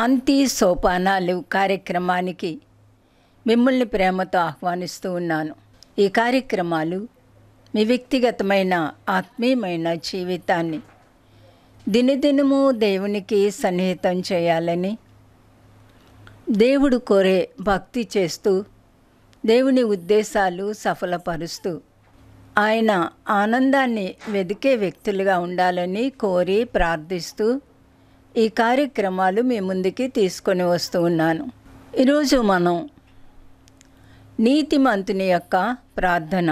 శాంతి సోపానాలు కార్యక్రమానికి మిమ్మల్ని ప్రేమతో ఆహ్వానిస్తూ ఉన్నాను ఈ కార్యక్రమాలు మీ వ్యక్తిగతమైన ఆత్మీయమైన జీవితాన్ని దినదినము దేవునికి సన్నిహితం చేయాలని దేవుడు కోరే భక్తి చేస్తూ దేవుని ఉద్దేశాలు సఫలపరుస్తూ ఆయన ఆనందాన్ని వెదికే వ్యక్తులుగా ఉండాలని కోరి ప్రార్థిస్తూ ఈ కార్యక్రమాలు మీ ముందుకి తీసుకొని వస్తూ ఉన్నాను ఈరోజు మనం నీతిమంతుని యొక్క ప్రార్థన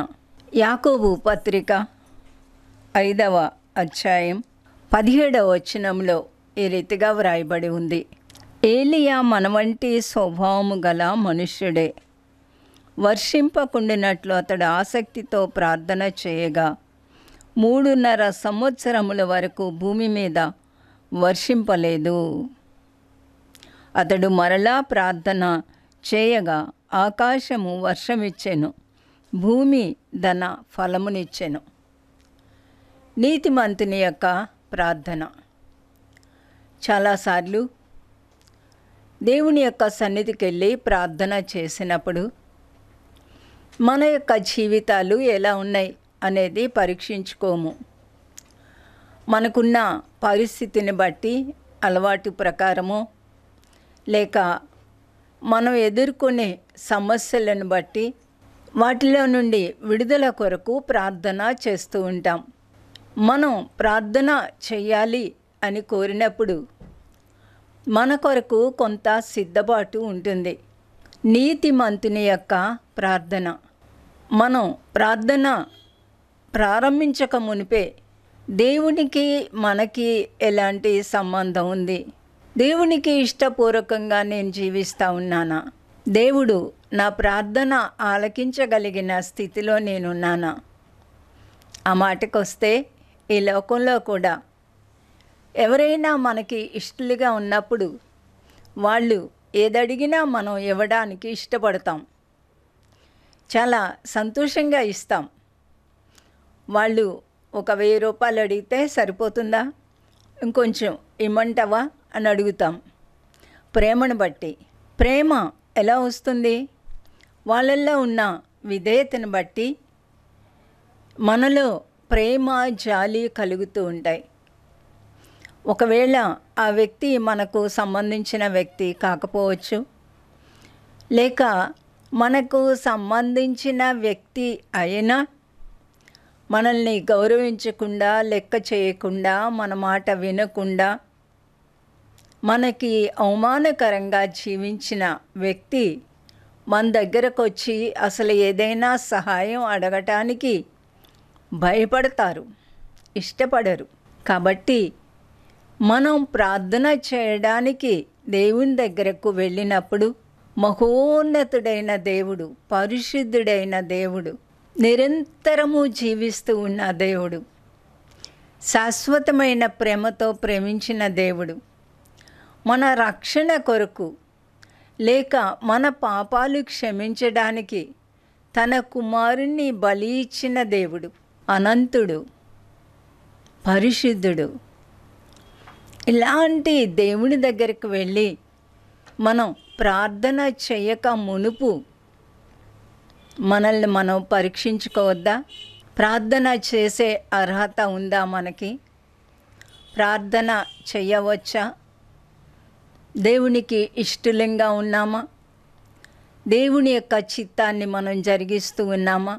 యాకోబు పత్రిక ఐదవ అధ్యాయం పదిహేడవ వచనంలో ఈ రీతిగా వ్రాయబడి ఉంది ఏలియా మనవంటి స్వభావము గల మనుష్యుడే వర్షింపకుండినట్లు అతడు ఆసక్తితో ప్రార్థన చేయగా మూడున్నర సంవత్సరముల వరకు భూమి మీద వర్షింపలేదు అతడు మరలా ప్రార్థన చేయగా ఆకాశము వర్షమిచ్చెను భూమి ధన ఫలమునిచ్చెను నీతిమంతుని యొక్క ప్రార్థన చాలాసార్లు దేవుని యొక్క సన్నిధికి వెళ్ళి ప్రార్థన చేసినప్పుడు మన యొక్క జీవితాలు ఎలా ఉన్నాయి అనేది పరీక్షించుకోము మనకున్న పరిస్థితిని బట్టి అలవాటు ప్రకారము లేక మనం ఎదుర్కొనే సమస్యలను బట్టి వాటిలో నుండి విడుదల కొరకు ప్రార్థన చేస్తూ ఉంటాం మనం ప్రార్థన చేయాలి అని కోరినప్పుడు మన కొరకు కొంత సిద్ధపాటు ఉంటుంది నీతి మంతుని యొక్క ప్రార్థన మనం ప్రార్థన ప్రారంభించక మునిపే దేవునికి మనకి ఎలాంటి సంబంధం ఉంది దేవునికి ఇష్టపూర్వకంగా నేను జీవిస్తూ ఉన్నానా దేవుడు నా ప్రార్థన ఆలకించగలిగిన స్థితిలో నేనున్నానా ఆ మాటకొస్తే ఈ లోకంలో కూడా ఎవరైనా మనకి ఇష్టలుగా ఉన్నప్పుడు వాళ్ళు ఏదడిగినా మనం ఇవ్వడానికి ఇష్టపడతాం చాలా సంతోషంగా ఇస్తాం వాళ్ళు ఒక వెయ్యి రూపాయలు అడిగితే సరిపోతుందా ఇంకొంచెం ఇమ్మంటవా అని అడుగుతాం ప్రేమను బట్టి ప్రేమ ఎలా వస్తుంది వాళ్ళల్లో ఉన్న విధేయతను బట్టి మనలో ప్రేమ జాలి కలుగుతూ ఉంటాయి ఒకవేళ ఆ వ్యక్తి మనకు సంబంధించిన వ్యక్తి కాకపోవచ్చు లేక మనకు సంబంధించిన వ్యక్తి అయినా మనల్ని గౌరవించకుండా లెక్క చేయకుండా మన మాట వినకుండా మనకి అవమానకరంగా జీవించిన వ్యక్తి మన దగ్గరకు వచ్చి అసలు ఏదైనా సహాయం అడగటానికి భయపడతారు ఇష్టపడరు కాబట్టి మనం ప్రార్థన చేయడానికి దేవుని దగ్గరకు వెళ్ళినప్పుడు మహోన్నతుడైన దేవుడు పరిశుద్ధుడైన దేవుడు నిరంతరము జీవిస్తూ ఉన్న దేవుడు శాశ్వతమైన ప్రేమతో ప్రేమించిన దేవుడు మన రక్షణ కొరకు లేక మన పాపాలు క్షమించడానికి తన కుమారుణ్ణి బలి ఇచ్చిన దేవుడు అనంతుడు పరిశుద్ధుడు ఇలాంటి దేవుని దగ్గరికి వెళ్ళి మనం ప్రార్థన చేయక మునుపు మనల్ని మనం పరీక్షించుకోవద్దా ప్రార్థన చేసే అర్హత ఉందా మనకి ప్రార్థన చేయవచ్చా దేవునికి ఇష్టలింగా ఉన్నామా దేవుని యొక్క చిత్తాన్ని మనం జరిగిస్తూ ఉన్నామా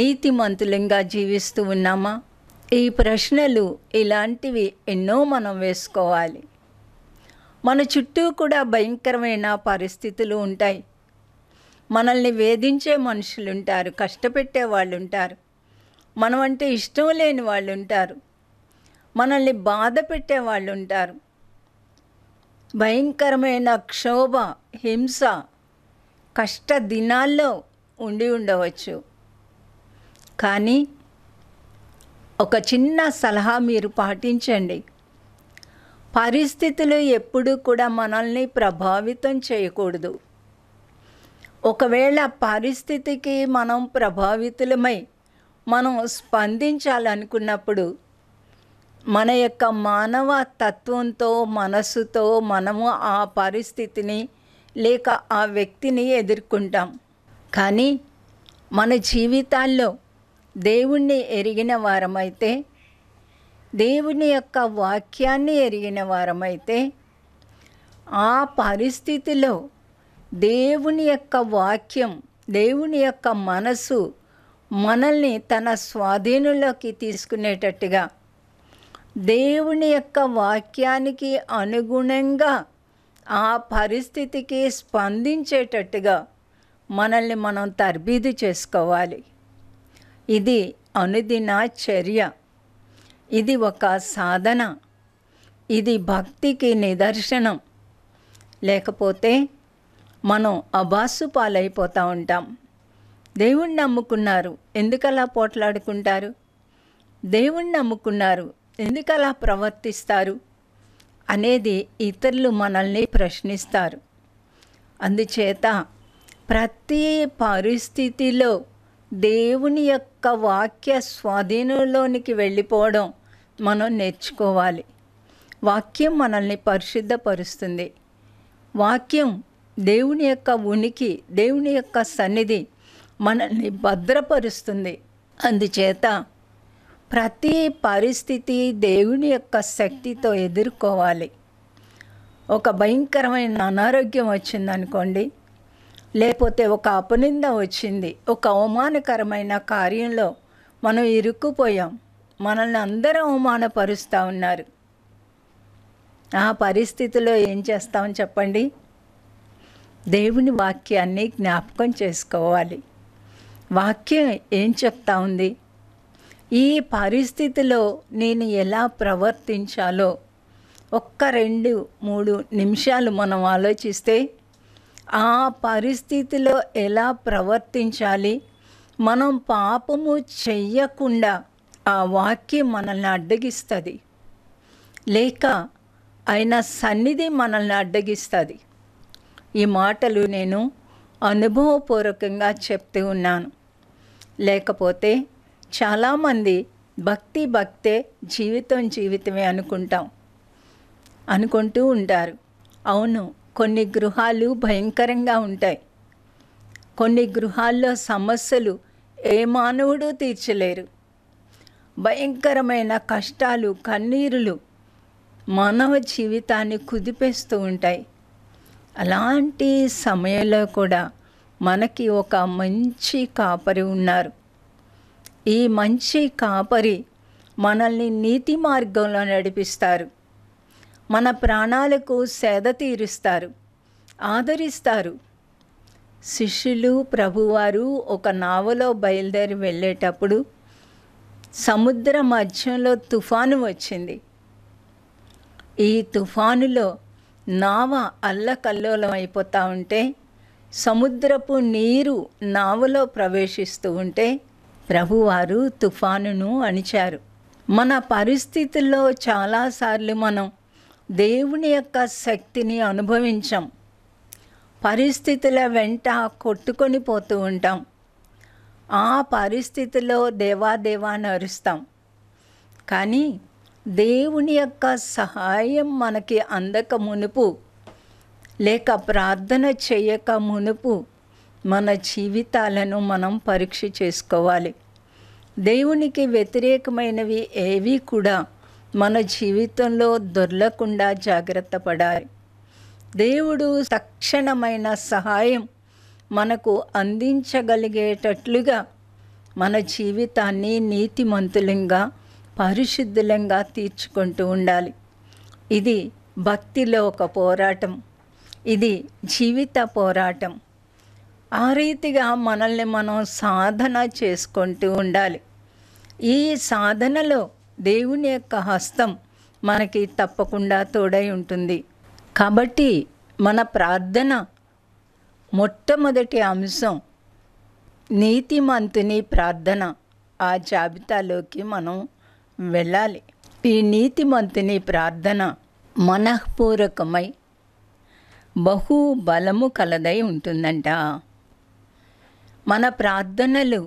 నీతిమంతులంగా జీవిస్తూ ఉన్నామా ఈ ప్రశ్నలు ఇలాంటివి ఎన్నో మనం వేసుకోవాలి మన చుట్టూ కూడా భయంకరమైన పరిస్థితులు ఉంటాయి మనల్ని వేధించే మనుషులు ఉంటారు కష్టపెట్టే వాళ్ళు ఉంటారు మనం అంటే ఇష్టం లేని వాళ్ళు ఉంటారు మనల్ని బాధ పెట్టే వాళ్ళు ఉంటారు భయంకరమైన క్షోభ హింస కష్ట దినాల్లో ఉండి ఉండవచ్చు కానీ ఒక చిన్న సలహా మీరు పాటించండి పరిస్థితులు ఎప్పుడూ కూడా మనల్ని ప్రభావితం చేయకూడదు ఒకవేళ పరిస్థితికి మనం ప్రభావితులమై మనం స్పందించాలనుకున్నప్పుడు మన యొక్క మానవ తత్వంతో మనస్సుతో మనము ఆ పరిస్థితిని లేక ఆ వ్యక్తిని ఎదుర్కొంటాం కానీ మన జీవితాల్లో దేవుణ్ణి ఎరిగిన వారమైతే దేవుని యొక్క వాక్యాన్ని ఎరిగిన వారమైతే ఆ పరిస్థితిలో దేవుని యొక్క వాక్యం దేవుని యొక్క మనసు మనల్ని తన స్వాధీనంలోకి తీసుకునేటట్టుగా దేవుని యొక్క వాక్యానికి అనుగుణంగా ఆ పరిస్థితికి స్పందించేటట్టుగా మనల్ని మనం తర్బీదు చేసుకోవాలి ఇది అనుదిన చర్య ఇది ఒక సాధన ఇది భక్తికి నిదర్శనం లేకపోతే మనం అబాసు పాలైపోతూ ఉంటాం దేవుణ్ణి నమ్ముకున్నారు ఎందుకలా పోట్లాడుకుంటారు దేవుణ్ణి నమ్ముకున్నారు ఎందుకలా ప్రవర్తిస్తారు అనేది ఇతరులు మనల్ని ప్రశ్నిస్తారు అందుచేత ప్రతి పరిస్థితిలో దేవుని యొక్క వాక్య స్వాధీనంలోనికి వెళ్ళిపోవడం మనం నేర్చుకోవాలి వాక్యం మనల్ని పరిశుద్ధపరుస్తుంది వాక్యం దేవుని యొక్క ఉనికి దేవుని యొక్క సన్నిధి మనల్ని భద్రపరుస్తుంది అందుచేత ప్రతి పరిస్థితి దేవుని యొక్క శక్తితో ఎదుర్కోవాలి ఒక భయంకరమైన అనారోగ్యం వచ్చిందనుకోండి లేకపోతే ఒక అపనింద వచ్చింది ఒక అవమానకరమైన కార్యంలో మనం ఇరుక్కుపోయాం మనల్ని అందరూ అవమానపరుస్తూ ఉన్నారు ఆ పరిస్థితిలో ఏం చేస్తామని చెప్పండి దేవుని వాక్యాన్ని జ్ఞాపకం చేసుకోవాలి వాక్యం ఏం చెప్తా ఉంది ఈ పరిస్థితిలో నేను ఎలా ప్రవర్తించాలో ఒక్క రెండు మూడు నిమిషాలు మనం ఆలోచిస్తే ఆ పరిస్థితిలో ఎలా ప్రవర్తించాలి మనం పాపము చెయ్యకుండా ఆ వాక్యం మనల్ని అడ్డగిస్తుంది లేక ఆయన సన్నిధి మనల్ని అడ్డగిస్తుంది ఈ మాటలు నేను అనుభవపూర్వకంగా చెప్తూ ఉన్నాను లేకపోతే చాలామంది భక్తి భక్తే జీవితం జీవితమే అనుకుంటాం అనుకుంటూ ఉంటారు అవును కొన్ని గృహాలు భయంకరంగా ఉంటాయి కొన్ని గృహాల్లో సమస్యలు ఏ మానవుడు తీర్చలేరు భయంకరమైన కష్టాలు కన్నీరులు మానవ జీవితాన్ని కుదిపేస్తూ ఉంటాయి అలాంటి సమయంలో కూడా మనకి ఒక మంచి కాపరి ఉన్నారు ఈ మంచి కాపరి మనల్ని నీతి మార్గంలో నడిపిస్తారు మన ప్రాణాలకు సేద తీరుస్తారు ఆదరిస్తారు శిష్యులు ప్రభువారు ఒక నావలో బయలుదేరి వెళ్ళేటప్పుడు సముద్ర మధ్యంలో తుఫాను వచ్చింది ఈ తుఫానులో నావ అల్లకల్లోలమైపోతూ ఉంటే సముద్రపు నీరు నావలో ప్రవేశిస్తూ ఉంటే ప్రభువారు తుఫానును అణిచారు మన పరిస్థితుల్లో చాలాసార్లు మనం దేవుని యొక్క శక్తిని అనుభవించాం పరిస్థితుల వెంట కొట్టుకొని పోతూ ఉంటాం ఆ పరిస్థితిలో దేవాదేవా నరుస్తాం అరుస్తాం కానీ దేవుని యొక్క సహాయం మనకి అందక మునుపు లేక ప్రార్థన చేయక మునుపు మన జీవితాలను మనం పరీక్ష చేసుకోవాలి దేవునికి వ్యతిరేకమైనవి ఏవి కూడా మన జీవితంలో దొర్లకుండా జాగ్రత్త పడాలి దేవుడు తక్షణమైన సహాయం మనకు అందించగలిగేటట్లుగా మన జీవితాన్ని నీతిమంతులంగా పరిశుద్ధులంగా తీర్చుకుంటూ ఉండాలి ఇది భక్తిలో ఒక పోరాటం ఇది జీవిత పోరాటం ఆ రీతిగా మనల్ని మనం సాధన చేసుకుంటూ ఉండాలి ఈ సాధనలో దేవుని యొక్క హస్తం మనకి తప్పకుండా తోడై ఉంటుంది కాబట్టి మన ప్రార్థన మొట్టమొదటి అంశం నీతిమంతుని ప్రార్థన ఆ జాబితాలోకి మనం వెళ్ళాలి ఈ నీతిమంతుని ప్రార్థన మనఃపూర్వకమై బహు బలము కలదై ఉంటుందంట మన ప్రార్థనలు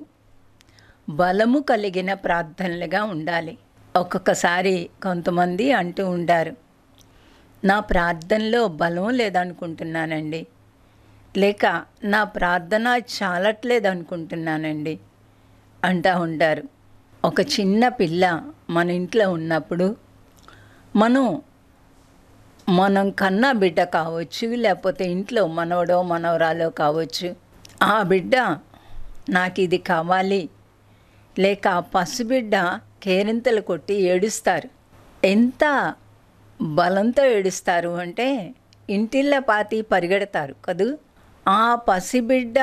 బలము కలిగిన ప్రార్థనలుగా ఉండాలి ఒక్కొక్కసారి కొంతమంది అంటూ ఉంటారు నా ప్రార్థనలో బలం లేదనుకుంటున్నానండి లేక నా ప్రార్థన చాలట్లేదనుకుంటున్నానండి అంటూ ఉంటారు ఒక చిన్న పిల్ల మన ఇంట్లో ఉన్నప్పుడు మనం మనం కన్న బిడ్డ కావచ్చు లేకపోతే ఇంట్లో మనవడో మనవరాలో కావచ్చు ఆ బిడ్డ నాకు ఇది కావాలి లేక ఆ పసిబిడ్డ కేరింతలు కొట్టి ఏడుస్తారు ఎంత బలంతో ఏడుస్తారు అంటే ఇంటిళ్ళ పాతి పరిగెడతారు కదూ ఆ పసిబిడ్డ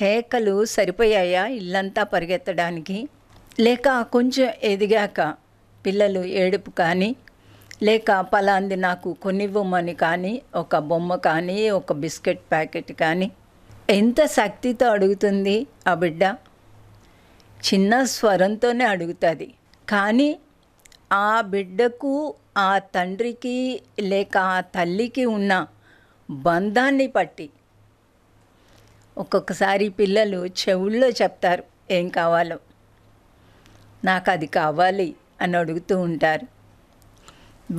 కేకలు సరిపోయాయా ఇల్లంతా పరిగెత్తడానికి లేక కొంచెం ఎదిగాక పిల్లలు ఏడుపు కానీ లేక పలాంది నాకు కొనివ్వమని కానీ ఒక బొమ్మ కానీ ఒక బిస్కెట్ ప్యాకెట్ కానీ ఎంత శక్తితో అడుగుతుంది ఆ బిడ్డ చిన్న స్వరంతోనే అడుగుతుంది కానీ ఆ బిడ్డకు ఆ తండ్రికి లేక ఆ తల్లికి ఉన్న బంధాన్ని పట్టి ఒక్కొక్కసారి పిల్లలు చెవుల్లో చెప్తారు ఏం కావాలో నాకు అది కావాలి అని అడుగుతూ ఉంటారు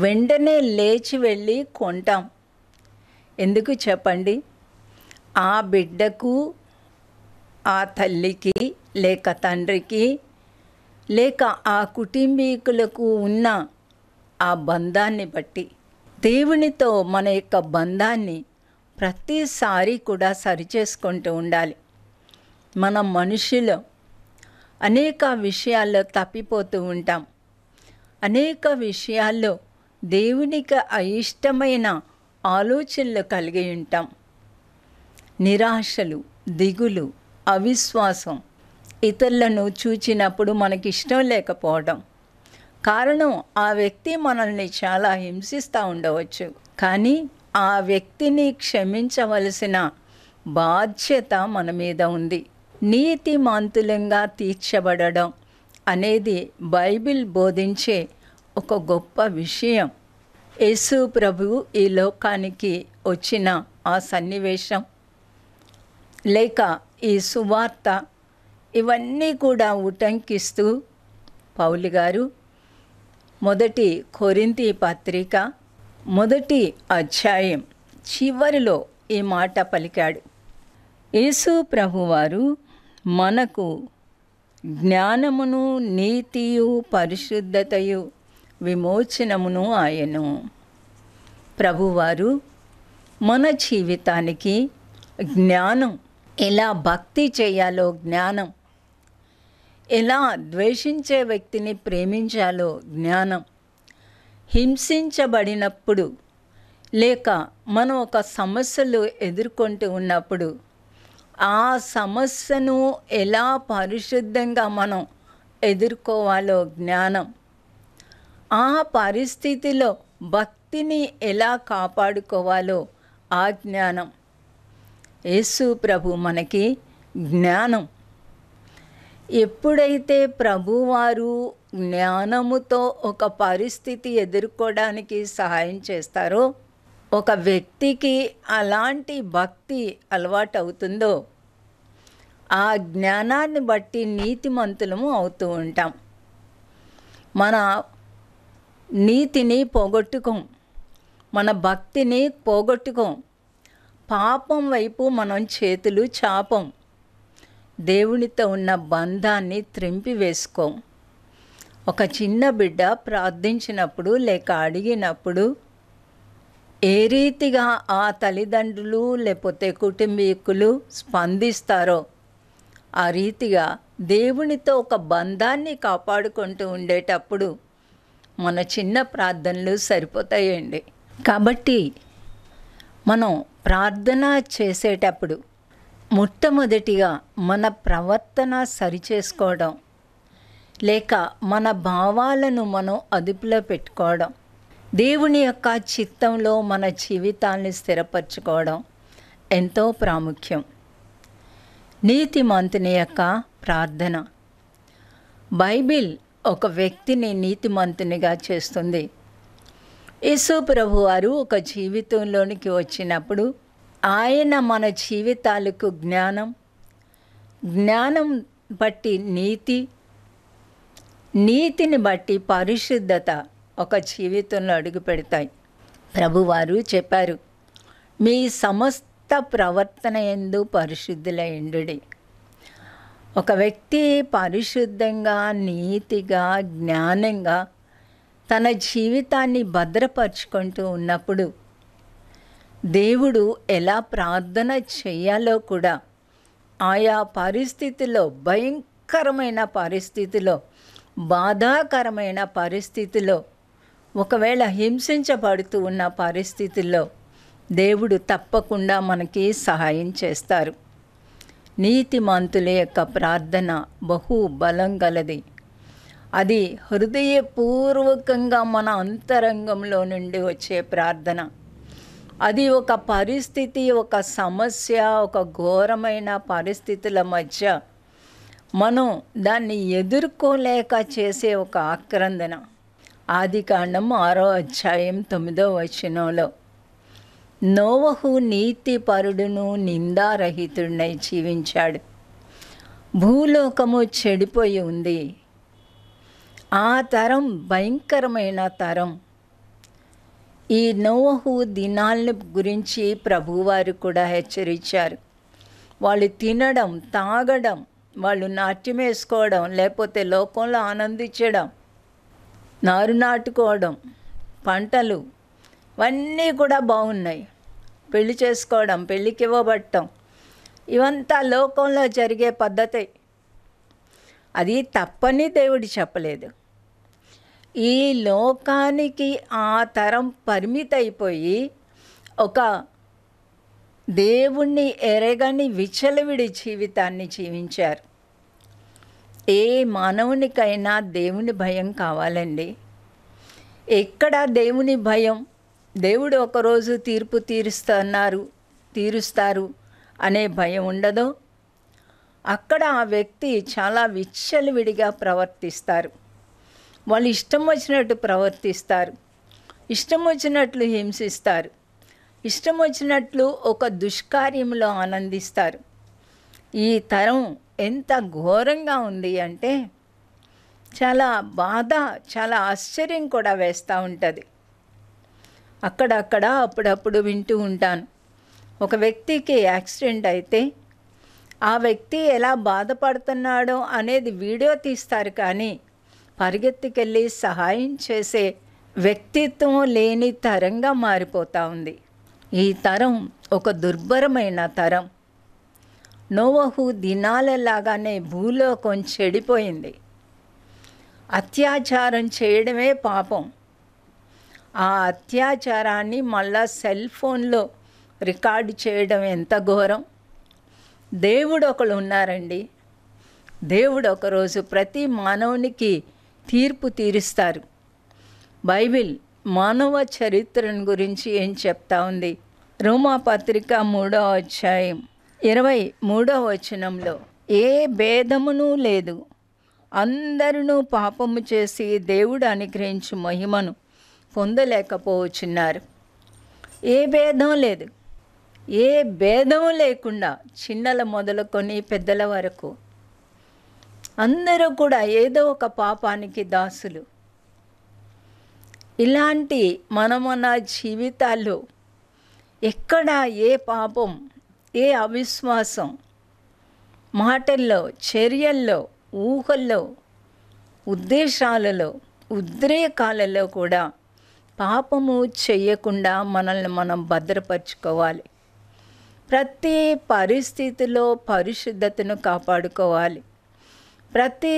వెంటనే లేచి వెళ్ళి కొంటాం ఎందుకు చెప్పండి ఆ బిడ్డకు ఆ తల్లికి లేక తండ్రికి లేక ఆ కుటుంబీకులకు ఉన్న ఆ బంధాన్ని బట్టి దేవునితో మన యొక్క బంధాన్ని ప్రతిసారి కూడా సరిచేసుకుంటూ ఉండాలి మన మనుషులు అనేక విషయాల్లో తప్పిపోతూ ఉంటాం అనేక విషయాల్లో దేవునికి అయిష్టమైన ఆలోచనలు కలిగి ఉంటాం నిరాశలు దిగులు అవిశ్వాసం ఇతరులను చూచినప్పుడు మనకి ఇష్టం లేకపోవడం కారణం ఆ వ్యక్తి మనల్ని చాలా హింసిస్తూ ఉండవచ్చు కానీ ఆ వ్యక్తిని క్షమించవలసిన బాధ్యత మన మీద ఉంది నీతిమాంతులంగా తీర్చబడడం అనేది బైబిల్ బోధించే ఒక గొప్ప విషయం యేసు ప్రభు ఈ లోకానికి వచ్చిన ఆ సన్నివేశం లేక ఈ సువార్త ఇవన్నీ కూడా ఉటంకిస్తూ పౌలి గారు మొదటి కొరింతి పత్రిక మొదటి అధ్యాయం చివరిలో ఈ మాట పలికాడు యేసు ప్రభువారు మనకు జ్ఞానమును నీతియు పరిశుద్ధతయు విమోచనమును ఆయను ప్రభువారు మన జీవితానికి జ్ఞానం ఎలా భక్తి చేయాలో జ్ఞానం ఎలా ద్వేషించే వ్యక్తిని ప్రేమించాలో జ్ఞానం హింసించబడినప్పుడు లేక మనం ఒక సమస్యలు ఎదుర్కొంటూ ఉన్నప్పుడు ఆ సమస్యను ఎలా పరిశుద్ధంగా మనం ఎదుర్కోవాలో జ్ఞానం ఆ పరిస్థితిలో భక్తిని ఎలా కాపాడుకోవాలో ఆ జ్ఞానం యేసు ప్రభు మనకి జ్ఞానం ఎప్పుడైతే ప్రభువారు జ్ఞానముతో ఒక పరిస్థితి ఎదుర్కోవడానికి సహాయం చేస్తారో ఒక వ్యక్తికి అలాంటి భక్తి అలవాటు అవుతుందో ఆ జ్ఞానాన్ని బట్టి నీతిమంతులము అవుతూ ఉంటాం మన నీతిని పోగొట్టుకోం మన భక్తిని పోగొట్టుకోం పాపం వైపు మనం చేతులు చాపం దేవునితో ఉన్న బంధాన్ని త్రింపి వేసుకోం ఒక చిన్న బిడ్డ ప్రార్థించినప్పుడు లేక అడిగినప్పుడు ఏ రీతిగా ఆ తల్లిదండ్రులు లేకపోతే కుటుంబీకులు స్పందిస్తారో ఆ రీతిగా దేవునితో ఒక బంధాన్ని కాపాడుకుంటూ ఉండేటప్పుడు మన చిన్న ప్రార్థనలు సరిపోతాయండి కాబట్టి మనం ప్రార్థన చేసేటప్పుడు మొట్టమొదటిగా మన ప్రవర్తన సరిచేసుకోవడం లేక మన భావాలను మనం అదుపులో పెట్టుకోవడం దేవుని యొక్క చిత్తంలో మన జీవితాన్ని స్థిరపరచుకోవడం ఎంతో ప్రాముఖ్యం నీతి మంతుని యొక్క ప్రార్థన బైబిల్ ఒక వ్యక్తిని నీతిమంతునిగా చేస్తుంది యేసు ప్రభు వారు ఒక జీవితంలోనికి వచ్చినప్పుడు ఆయన మన జీవితాలకు జ్ఞానం జ్ఞానం బట్టి నీతి నీతిని బట్టి పరిశుద్ధత ఒక జీవితంలో అడుగు పెడతాయి ప్రభువారు చెప్పారు మీ సమస్త ప్రవర్తన ఎందు పరిశుద్ధుల ఎండుడి ఒక వ్యక్తి పరిశుద్ధంగా నీతిగా జ్ఞానంగా తన జీవితాన్ని భద్రపరుచుకుంటూ ఉన్నప్పుడు దేవుడు ఎలా ప్రార్థన చేయాలో కూడా ఆయా పరిస్థితిలో భయంకరమైన పరిస్థితిలో బాధాకరమైన పరిస్థితిలో ఒకవేళ హింసించబడుతూ ఉన్న పరిస్థితుల్లో దేవుడు తప్పకుండా మనకి సహాయం చేస్తారు నీతిమంతుల యొక్క ప్రార్థన బహు బలం గలది అది హృదయపూర్వకంగా మన అంతరంగంలో నుండి వచ్చే ప్రార్థన అది ఒక పరిస్థితి ఒక సమస్య ఒక ఘోరమైన పరిస్థితుల మధ్య మనం దాన్ని ఎదుర్కోలేక చేసే ఒక ఆక్రందన ఆదికాండం ఆరో అధ్యాయం తొమ్మిదో వచనంలో నోవహు నీతిపరుడును నిందారహితుడినై జీవించాడు భూలోకము చెడిపోయి ఉంది ఆ తరం భయంకరమైన తరం ఈ నోవహు దినాలను గురించి ప్రభువారు కూడా హెచ్చరించారు వాళ్ళు తినడం తాగడం వాళ్ళు నాట్యం వేసుకోవడం లేకపోతే లోకంలో ఆనందించడం నారు నాటుకోవడం పంటలు ఇవన్నీ కూడా బాగున్నాయి పెళ్లి చేసుకోవడం పెళ్ళికి ఇవ్వబట్టం ఇవంతా లోకంలో జరిగే పద్ధతి అది తప్పని దేవుడు చెప్పలేదు ఈ లోకానికి ఆ తరం అయిపోయి ఒక దేవుణ్ణి ఎరగని విచలవిడి జీవితాన్ని జీవించారు ఏ మానవునికైనా దేవుని భయం కావాలండి ఎక్కడ దేవుని భయం దేవుడు ఒకరోజు తీర్పు తీరుస్తున్నారు తీరుస్తారు అనే భయం ఉండదు అక్కడ ఆ వ్యక్తి చాలా విచ్చలవిడిగా ప్రవర్తిస్తారు వాళ్ళు ఇష్టం వచ్చినట్టు ప్రవర్తిస్తారు ఇష్టం వచ్చినట్లు హింసిస్తారు ఇష్టం వచ్చినట్లు ఒక దుష్కార్యంలో ఆనందిస్తారు ఈ తరం ఎంత ఘోరంగా ఉంది అంటే చాలా బాధ చాలా ఆశ్చర్యం కూడా వేస్తూ ఉంటుంది అక్కడక్కడ అప్పుడప్పుడు వింటూ ఉంటాను ఒక వ్యక్తికి యాక్సిడెంట్ అయితే ఆ వ్యక్తి ఎలా బాధపడుతున్నాడో అనేది వీడియో తీస్తారు కానీ పరిగెత్తికెళ్ళి సహాయం చేసే వ్యక్తిత్వం లేని తరంగా మారిపోతూ ఉంది ఈ తరం ఒక దుర్భరమైన తరం నోవహు దినాలలాగానే భూలోకం చెడిపోయింది అత్యాచారం చేయడమే పాపం ఆ అత్యాచారాన్ని మళ్ళా సెల్ ఫోన్లో రికార్డు చేయడం ఎంత ఘోరం దేవుడు ఒకడు ఉన్నారండి దేవుడు ఒకరోజు ప్రతి మానవునికి తీర్పు తీరుస్తారు బైబిల్ మానవ చరిత్రను గురించి ఏం చెప్తా ఉంది రోమా పత్రిక మూడో అధ్యాయం ఇరవై మూడవ వచనంలో ఏ భేదమును లేదు అందరూ పాపము చేసి దేవుడు అనుగ్రహించి మహిమను పొందలేకపోవచ్చున్నారు ఏ భేదం లేదు ఏ భేదం లేకుండా చిన్నల మొదలుకొని పెద్దల వరకు అందరూ కూడా ఏదో ఒక పాపానికి దాసులు ఇలాంటి మన మన జీవితాల్లో ఎక్కడ ఏ పాపం ఏ అవిశ్వాసం మాటల్లో చర్యల్లో ఊహల్లో ఉద్దేశాలలో ఉద్రేకాలలో కూడా పాపము చేయకుండా మనల్ని మనం భద్రపరచుకోవాలి ప్రతి పరిస్థితిలో పరిశుద్ధతను కాపాడుకోవాలి ప్రతి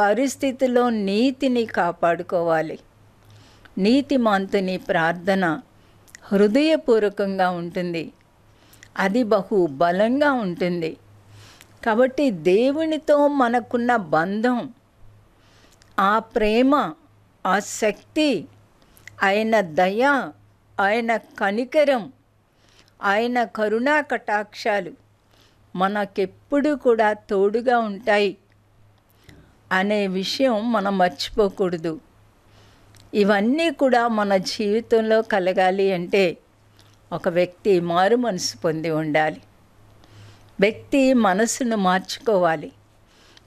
పరిస్థితిలో నీతిని కాపాడుకోవాలి నీతి మంతుని ప్రార్థన హృదయపూర్వకంగా ఉంటుంది అది బహు బలంగా ఉంటుంది కాబట్టి దేవునితో మనకున్న బంధం ఆ ప్రేమ ఆ శక్తి ఆయన దయ ఆయన కనికరం ఆయన కరుణా కటాక్షాలు మనకెప్పుడు కూడా తోడుగా ఉంటాయి అనే విషయం మనం మర్చిపోకూడదు ఇవన్నీ కూడా మన జీవితంలో కలగాలి అంటే ఒక వ్యక్తి మారు మనసు పొంది ఉండాలి వ్యక్తి మనసును మార్చుకోవాలి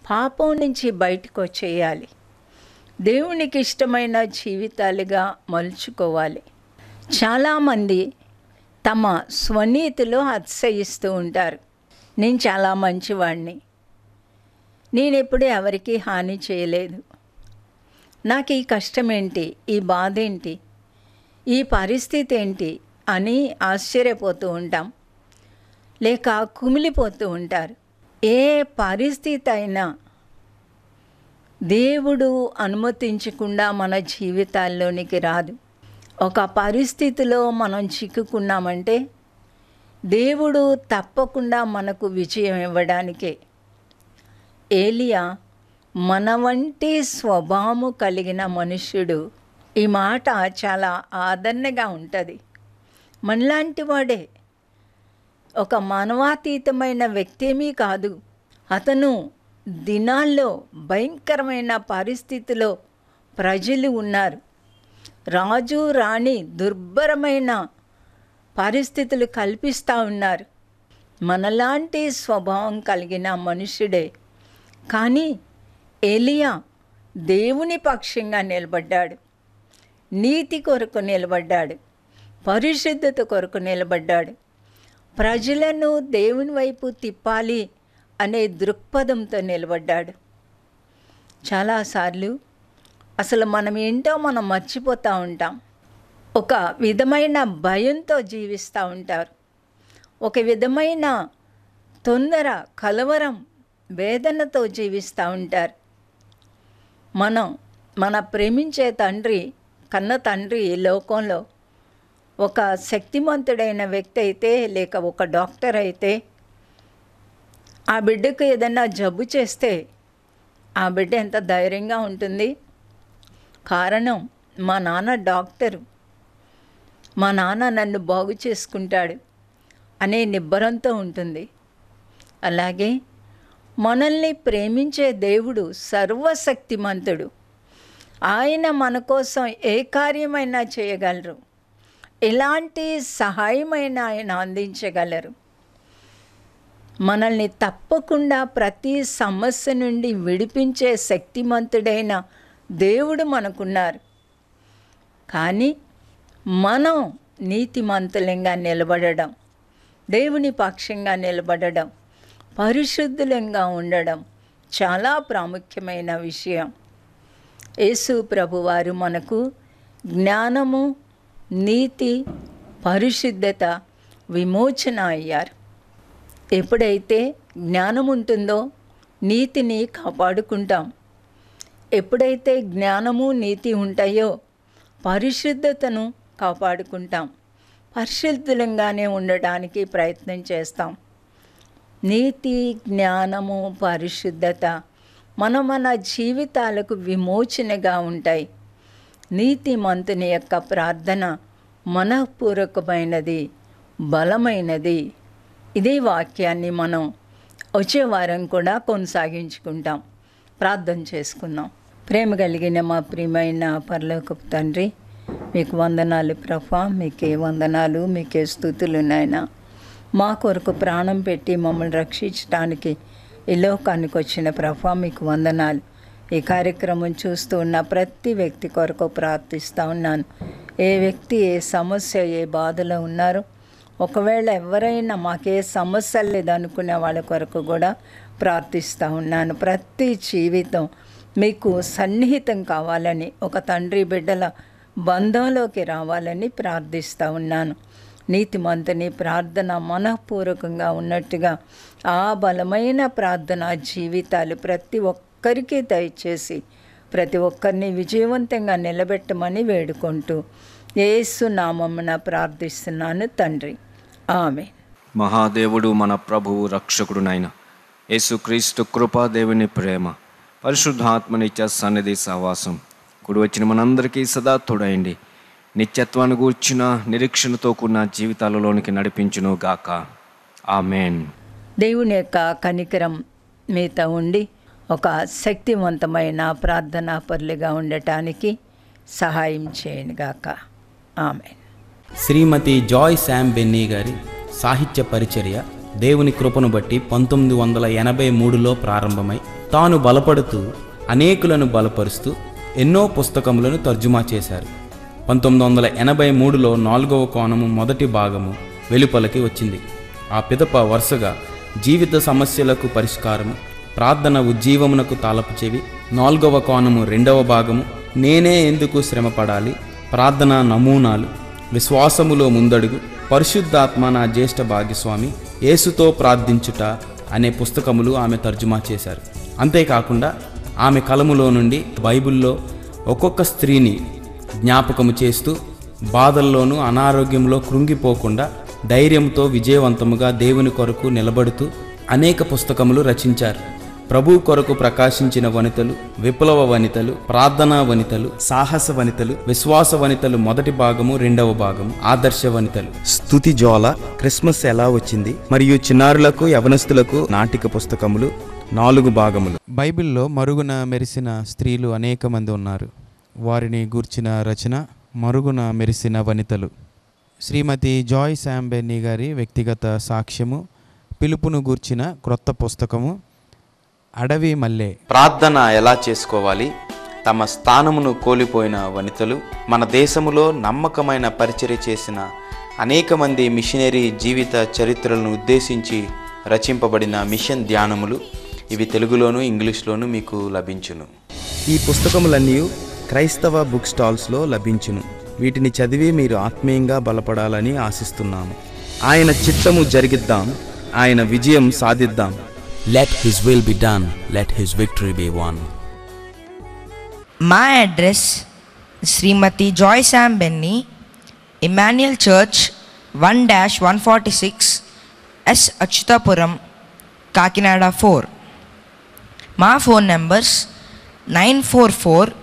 పాపం నుంచి బయటకు వచ్చేయాలి దేవునికి ఇష్టమైన జీవితాలుగా మలుచుకోవాలి చాలామంది తమ స్వనీతిలో అతిశయిస్తూ ఉంటారు నేను చాలా మంచివాణ్ణి నేను ఎప్పుడూ ఎవరికి హాని చేయలేదు నాకు ఈ కష్టం ఏంటి ఈ బాధ ఏంటి ఈ పరిస్థితి ఏంటి అని ఆశ్చర్యపోతూ ఉంటాం లేక కుమిలిపోతూ ఉంటారు ఏ పరిస్థితి అయినా దేవుడు అనుమతించకుండా మన జీవితాల్లోనికి రాదు ఒక పరిస్థితిలో మనం చిక్కుకున్నామంటే దేవుడు తప్పకుండా మనకు విజయం ఇవ్వడానికే ఏలియా మన వంటి స్వభావము కలిగిన మనుష్యుడు ఈ మాట చాలా ఆదరణగా ఉంటుంది మనలాంటి వాడే ఒక మానవాతీతమైన వ్యక్తేమీ కాదు అతను దినాల్లో భయంకరమైన పరిస్థితిలో ప్రజలు ఉన్నారు రాజు రాణి దుర్భరమైన పరిస్థితులు కల్పిస్తూ ఉన్నారు మనలాంటి స్వభావం కలిగిన మనుషుడే కానీ ఎలియా దేవుని పక్షంగా నిలబడ్డాడు నీతి కొరకు నిలబడ్డాడు పరిశుద్ధత కొరకు నిలబడ్డాడు ప్రజలను దేవుని వైపు తిప్పాలి అనే దృక్పథంతో నిలబడ్డాడు చాలాసార్లు అసలు మనం ఏంటో మనం మర్చిపోతూ ఉంటాం ఒక విధమైన భయంతో జీవిస్తూ ఉంటారు ఒక విధమైన తొందర కలవరం వేదనతో జీవిస్తూ ఉంటారు మనం మన ప్రేమించే తండ్రి కన్న తండ్రి ఈ లోకంలో ఒక శక్తిమంతుడైన వ్యక్తి అయితే లేక ఒక డాక్టర్ అయితే ఆ బిడ్డకు ఏదన్నా జబ్బు చేస్తే ఆ బిడ్డ ఎంత ధైర్యంగా ఉంటుంది కారణం మా నాన్న డాక్టరు మా నాన్న నన్ను బాగు చేసుకుంటాడు అనే నిబ్బరంతో ఉంటుంది అలాగే మనల్ని ప్రేమించే దేవుడు సర్వశక్తిమంతుడు ఆయన మన కోసం ఏ కార్యమైనా చేయగలరు ఎలాంటి సహాయమైనా ఆయన అందించగలరు మనల్ని తప్పకుండా ప్రతి సమస్య నుండి విడిపించే శక్తిమంతుడైన దేవుడు మనకున్నారు కానీ మనం నీతిమంతులంగా నిలబడడం దేవుని పక్షంగా నిలబడడం పరిశుద్ధులంగా ఉండడం చాలా ప్రాముఖ్యమైన విషయం యేసు ప్రభువారు మనకు జ్ఞానము నీతి పరిశుద్ధత విమోచన అయ్యారు ఎప్పుడైతే జ్ఞానం ఉంటుందో నీతిని కాపాడుకుంటాం ఎప్పుడైతే జ్ఞానము నీతి ఉంటాయో పరిశుద్ధతను కాపాడుకుంటాం పరిశుద్ధంగానే ఉండడానికి ప్రయత్నం చేస్తాం నీతి జ్ఞానము పరిశుద్ధత మన మన జీవితాలకు విమోచనగా ఉంటాయి నీతిమంతుని యొక్క ప్రార్థన మనఃపూర్వకమైనది బలమైనది ఇదే వాక్యాన్ని మనం వచ్చే వారం కూడా కొనసాగించుకుంటాం ప్రార్థన చేసుకుందాం ప్రేమ కలిగిన మా ప్రియమైన పరలోకపు తండ్రి మీకు వందనాలు ప్రభా మీకే వందనాలు మీకే స్థుతులు నాయన మా కొరకు ప్రాణం పెట్టి మమ్మల్ని రక్షించడానికి ఈ లోకానికి వచ్చిన ప్రభా మీకు వందనాలు ఈ కార్యక్రమం చూస్తూ ఉన్న ప్రతి వ్యక్తి కొరకు ప్రార్థిస్తూ ఉన్నాను ఏ వ్యక్తి ఏ సమస్య ఏ బాధలో ఉన్నారో ఒకవేళ ఎవరైనా మాకే సమస్య లేదనుకునే వాళ్ళ కొరకు కూడా ప్రార్థిస్తూ ఉన్నాను ప్రతి జీవితం మీకు సన్నిహితం కావాలని ఒక తండ్రి బిడ్డల బంధంలోకి రావాలని ప్రార్థిస్తూ ఉన్నాను నీతిమంతుని ప్రార్థన మనఃపూర్వకంగా ఉన్నట్టుగా ఆ బలమైన ప్రార్థన జీవితాలు ప్రతి ఒక్క ఒక్కరికి దయచేసి ప్రతి ఒక్కరిని విజయవంతంగా నిలబెట్టమని వేడుకుంటూ ఏసు నామమున ప్రార్థిస్తున్నాను తండ్రి ఆమె మహాదేవుడు మన ప్రభువు రక్షకుడునైన నాయన యేసుక్రీస్తు కృపా దేవుని ప్రేమ పరిశుద్ధాత్మనిత్య సన్నిధి సహవాసం కుడి వచ్చిన మనందరికీ సదా తోడైండి నిత్యత్వాన్ని కూర్చున్న నిరీక్షణతో కూడిన జీవితాలలోనికి నడిపించును గాక ఆమెన్ దేవుని యొక్క కనికరం మీతో ఉండి ఒక శక్తివంతమైన ప్రార్థనా పరులుగా ఉండటానికి సహాయం చేయను గాక ఆమె శ్రీమతి జాయ్ శామ్ బెన్నీ గారి సాహిత్య పరిచర్య దేవుని కృపను బట్టి పంతొమ్మిది వందల ఎనభై మూడులో ప్రారంభమై తాను బలపడుతూ అనేకులను బలపరుస్తూ ఎన్నో పుస్తకములను తర్జుమా చేశారు పంతొమ్మిది వందల ఎనభై మూడులో నాలుగవ కోణము మొదటి భాగము వెలుపలకి వచ్చింది ఆ పిదప వరుసగా జీవిత సమస్యలకు పరిష్కారము ప్రార్థన ఉజ్జీవమునకు తాలపు చెవి నాలుగవ కోణము రెండవ భాగము నేనే ఎందుకు శ్రమపడాలి ప్రార్థన నమూనాలు విశ్వాసములో ముందడుగు పరిశుద్ధాత్మ నా జ్యేష్ఠ భాగ్యస్వామి యేసుతో ప్రార్థించుట అనే పుస్తకములు ఆమె తర్జుమా చేశారు అంతేకాకుండా ఆమె కలములో నుండి బైబిల్లో ఒక్కొక్క స్త్రీని జ్ఞాపకము చేస్తూ బాధల్లోనూ అనారోగ్యంలో కృంగిపోకుండా ధైర్యంతో విజయవంతముగా దేవుని కొరకు నిలబడుతూ అనేక పుస్తకములు రచించారు ప్రభు కొరకు ప్రకాశించిన వనితలు విప్లవ వనితలు ప్రార్థనా వనితలు సాహస వనితలు విశ్వాస వనితలు మొదటి భాగము రెండవ భాగము ఆదర్శ వనితలు స్థుతి జోల క్రిస్మస్ ఎలా వచ్చింది మరియు చిన్నారులకు యవనస్తులకు నాటిక పుస్తకములు నాలుగు భాగములు బైబిల్లో మరుగున మెరిసిన స్త్రీలు అనేక మంది ఉన్నారు వారిని గూర్చిన రచన మరుగున మెరిసిన వనితలు శ్రీమతి జాయ్ శాంబెన్నీ గారి వ్యక్తిగత సాక్ష్యము పిలుపును గూర్చిన క్రొత్త పుస్తకము అడవి మల్లె ప్రార్థన ఎలా చేసుకోవాలి తమ స్థానమును కోల్పోయిన వనితలు మన దేశములో నమ్మకమైన పరిచర్య చేసిన అనేక మంది మిషనరీ జీవిత చరిత్రలను ఉద్దేశించి రచింపబడిన మిషన్ ధ్యానములు ఇవి తెలుగులోను ఇంగ్లీష్లోను మీకు లభించును ఈ పుస్తకములన్నీ క్రైస్తవ బుక్ స్టాల్స్లో లభించును వీటిని చదివి మీరు ఆత్మీయంగా బలపడాలని ఆశిస్తున్నాము ఆయన చిత్తము జరిగిద్దాం ఆయన విజయం సాధిద్దాం Let His will be done, let His victory be won. My address Srimati Joy Sam Benny, Emmanuel Church, 1 146, S. Achutapuram, Kakinada 4. My phone numbers 944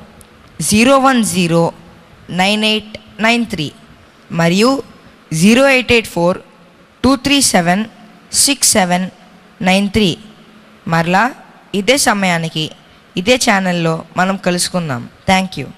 010 9893 మరియు 0884-237-6793. 6793 మరలా ఇదే సమయానికి ఇదే ఛానల్లో మనం కలుసుకుందాం థ్యాంక్ యూ